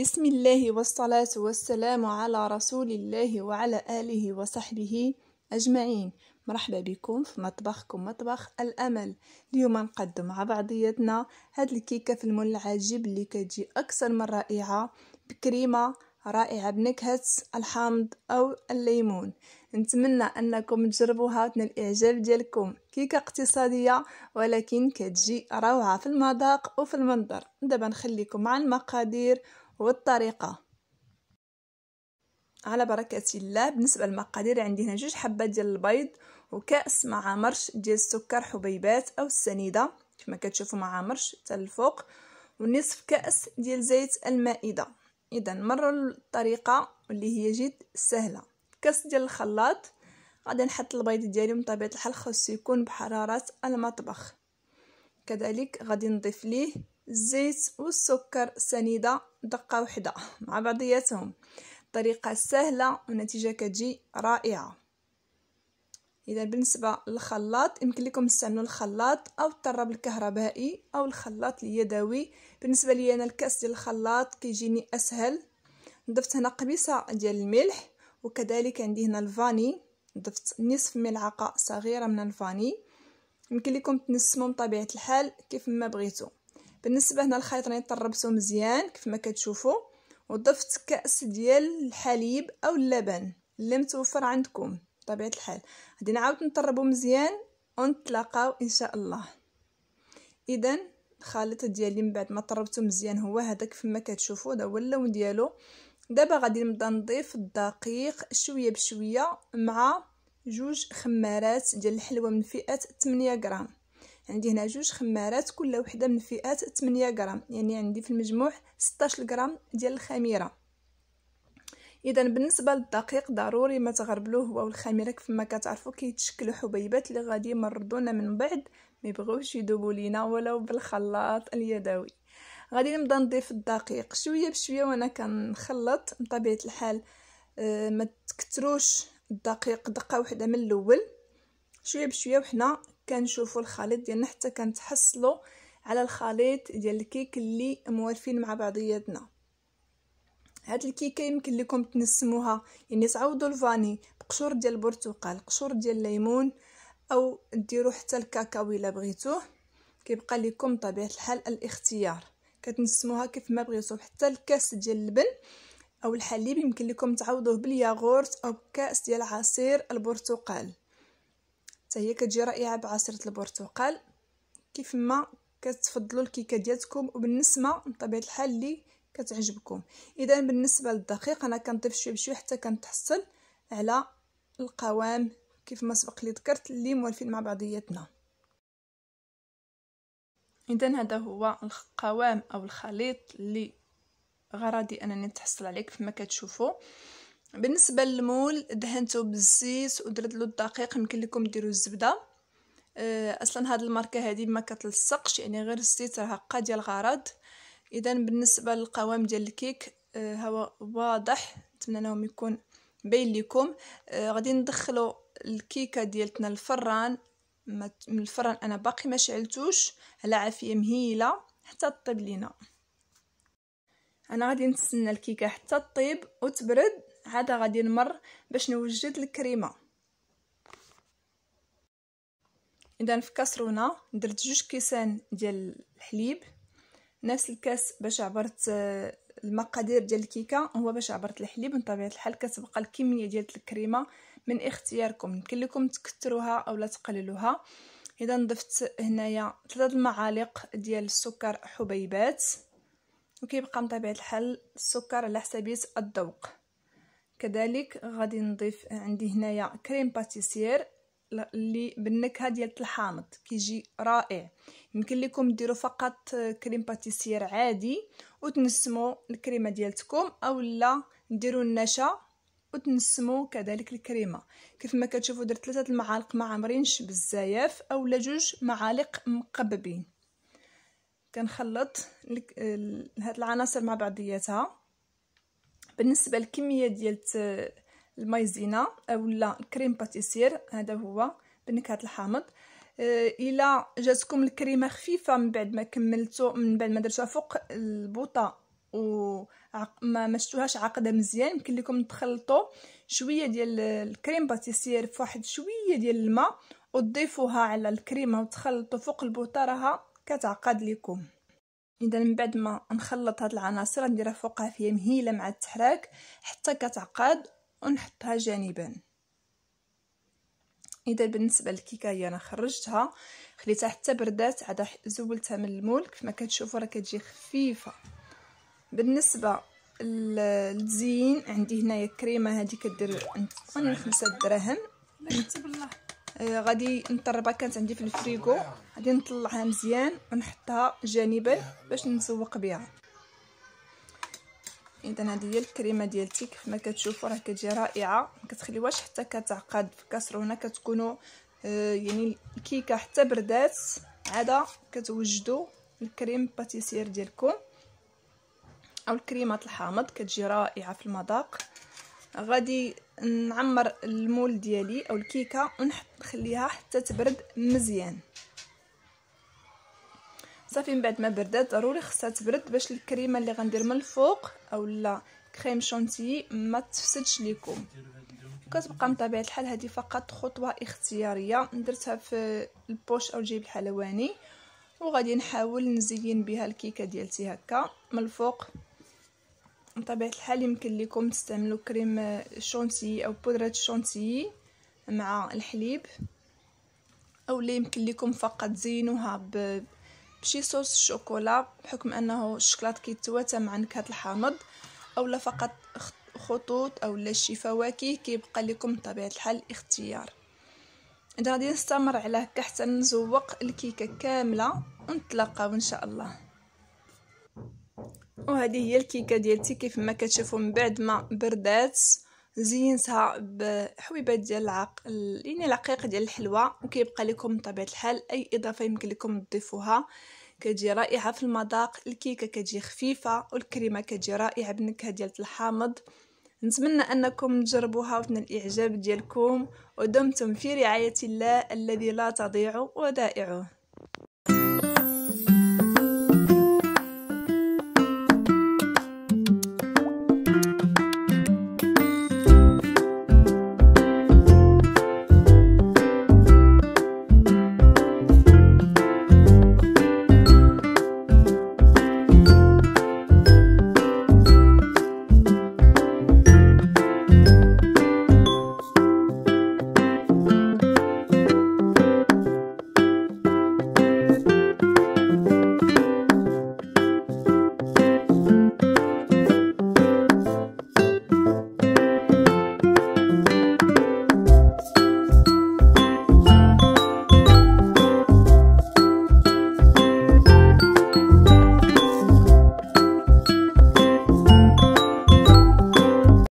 بسم الله والصلاة والسلام على رسول الله وعلى آله وصحبه أجمعين مرحبا بكم في مطبخكم مطبخ الأمل اليوم نقدم مع بعضياتنا هاد الكيكة في المول العجيب اللي كتجي أكثر من رائعة بكريمة رائعة بنكهة الحامض أو الليمون نتمنى أنكم تجربوها وتنال الإعجاب ديالكم كيكة اقتصادية ولكن كتجي روعة في المذاق وفي المنظر دابا نخليكم مع المقادير والطريقة على بركة الله بالنسبة للمقادير عندي هنا جوج حبات ديال البيض وكأس مع مرش ديال السكر حبيبات أو السنيدة كما كتشوفوا مع مرش تالفوق ونصف كأس ديال زيت المائدة إذا مروا الطريقة اللي هي جد سهلة كأس ديال الخلاط غادي نحط البيض ديالي من طبيعة الحال خاصو يكون بحرارة المطبخ كذلك غادي نضيف ليه الزيت والسكر سنيدة دقة وحدة مع بعضياتهم طريقة سهلة ونتيجة كتجي رائعة إذا بالنسبة للخلاط يمكن لكم تستعملوا الخلاط أو الطراب الكهربائي أو الخلاط اليدوي بالنسبة لي أنا الكأس ديال الخلاط كيجيني أسهل ضفت هنا قبيصة ديال الملح وكذلك عندي هنا الفاني ضفت نصف ملعقة صغيرة من الفاني يمكن لكم تنسموا بطبيعة الحال كيف ما بغيتوا بالنسبه هنا الخليط راني طربته مزيان كيف ما كتشوفوا وضفت كاس ديال الحليب او اللبن اللي متوفر عندكم بطبيعه الحال غادي نعاود نطربو مزيان ونتلاقاو ان شاء الله اذا الخليط ديالي من بعد ما طربته مزيان هو هذا كيف ما كتشوفوا هذا هو اللون ديالو دابا غادي نبدا نضيف الدقيق شويه بشويه مع جوج خمارات ديال الحلوى من فئه 8 غرام عندي هنا جوج خمارات كل وحده من فئات 8 غرام يعني عندي في المجموع 16 غرام ديال الخميره اذا بالنسبه للدقيق ضروري ما تغربلوه هو والخميره كيف ما كتعرفوا كيتشكلوا حبيبات اللي غادي يمرضونا من بعد ما يبغوش يذوبوا لينا ولو بالخلاط اليدوي غادي نبدا نضيف الدقيق شويه بشويه وانا كنخلط بطبيعه الحال آه، ما تكتروش الدقيق دقه واحده من الاول شويه بشويه وحنا كنشوفوا الخليط ديالنا حتى كنتحصلوا على الخليط ديال الكيك اللي موالفين مع بعضياتنا هاد الكيكه يمكن لكم تنسموها يعني تعوضوا الفاني بقشور ديال البرتقال قشور ديال الليمون او ديروا حتى الكاكاو الا بغيتوه كيبقى لكم طبيعه الحال الاختيار كتنسموها كيف ما بغيتو حتى الكاس ديال اللبن او الحليب يمكن لكم تعوضوه بالياغورت او بكاس ديال عصير البرتقال حتى هي كتجي رائعه بعصيره البرتقال كيف ما كتفضلوا الكيكه ديالكم وبالنسبه بطبيعه الحال اللي كتعجبكم اذا بالنسبه للدقيق انا كنضيف شويه بشويه حتى كنتحصل على القوام كيف ما سبق لي ذكرت اللي موالفين مع بعضياتنا اذا هذا هو القوام او الخليط اللي غرضي انني نتحصل عليه كيف ما كتشوفوا بالنسبه للمول دهنته بالزيت ودرت له الدقيق يمكن لكم ديروا الزبده آه، اصلا هاد الماركه هادي ما كتلصقش يعني غير الزيت راه قاضي الغرض اذا بالنسبه للقوام ديال الكيك آه، هو واضح نتمنى انه يكون باين لكم آه، غادي ندخلو الكيكه ديالتنا الفران من الفران انا باقي ما شعلتوش على عافيه مهيله حتى طيب لينا انا غادي نتسنى الكيكه حتى طيب وتبرد عاد غادي نمر باش نوجد الكريمه اذا في كاسرونه درت جوج كيسان ديال الحليب نفس الكاس باش عبرت آه، المقادير ديال الكيكه هو باش عبرت الحليب من طبيعه الحال كتبقى الكميه ديال الكريمه من اختياركم يمكن لكم تكثروها اولا تقللوها اذا ضفت هنايا ثلاثه المعالق ديال السكر حبيبات وكيبقى من طبيعه الحال السكر على حسابيه الذوق كذلك غادي نضيف عندي هنايا كريم باتيسير اللي بالنكهه ديال الحامض كيجي رائع يمكن لكم ديروا فقط كريم باتيسير عادي وتنسموا الكريمه ديالتكم اولا نديروا النشا وتنسموا كذلك الكريمه كيف ما كتشوفوا درت ثلاثه المعالق ما عامرينش بزاف اولا جوج معالق مقببين كنخلط هاد العناصر مع بعضياتها بالنسبه للكميه ديال المايزينا اولا الكريم باتيسير هذا هو بنكهه الحامض آه، الى جاتكم الكريمه خفيفه من بعد ما كملتو من بعد ما درتوها فوق البوطه و ما مشتوهاش عقده مزيان يمكن لكم تخلطوا شويه ديال الكريم باتيسير فواحد شويه ديال الماء وتضيفوها على الكريمه وتخلطوا فوق البوطه راها كتعقد لكم اذا من بعد ما نخلط هاد العناصر نديرها فوقها في مهيله مع التحراك حتى كتعقد ونحطها جانبا اذا بالنسبه للكيكايه انا خرجتها خليتها حتى بردات عاد زولتها من المول كيف ما كتشوفوا راه كتجي خفيفه بالنسبه للتزيين عندي هنايا كريمه هذه كدير 5 دراهم آه، غادي نطربها كانت عندي في الفريغو غادي نطلعها مزيان ونحطها جانبا باش نسوق بها اذا هذه هي الكريمه ديالتي كيف ما كتشوفوا راه كتجي رائعه ما كتخليوهاش حتى كتعقد في كاسرونه كتكونوا آه يعني الكيكه حتى بردات عاد كتوجدوا الكريم باتيسير ديالكم او الكريمه الحامض كتجي رائعه في المذاق غادي نعمر المول ديالي او الكيكه ونحط نخليها حتى تبرد مزيان صافي من بعد ما بردات ضروري خصها تبرد باش الكريمه اللي غندير من الفوق اولا كريم شونتي ما تفسدش ليكم كتبقى من طبيعه الحال هذه فقط خطوه اختياريه درتها في البوش او الجيب الحلواني وغادي نحاول نزين بها الكيكه ديالتي هكا من الفوق من طبيعة الحال يمكن لكم تستعملوا كريم شونتي أو بودرة شونتي مع الحليب أو اللي يمكن لكم فقط زينوها بشي صوص الشوكولا بحكم أنه الشوكولات كيتواتى مع نكهة الحامض أو فقط خطوط أو لا شي فواكه كيبقى لكم بطبيعة الحال اختيار غادي نستمر على هكا حتى نزوق الكيكه كامله ونتلاقاو ان شاء الله وهذه هي الكيكه ديالتي كيف ما كتشوفوا من بعد ما بردات زينتها بحويبات ديال العق يعني العقيق ديال الحلوى وكيبقى لكم بطبيعه الحال اي اضافه يمكن لكم تضيفوها كتجي رائعه في المذاق الكيكه كتجي خفيفه والكريمه كتجي رائعه بالنكهه ديال الحامض نتمنى انكم تجربوها وتنال الاعجاب ديالكم ودمتم في رعايه الله الذي لا تضيع ودائعه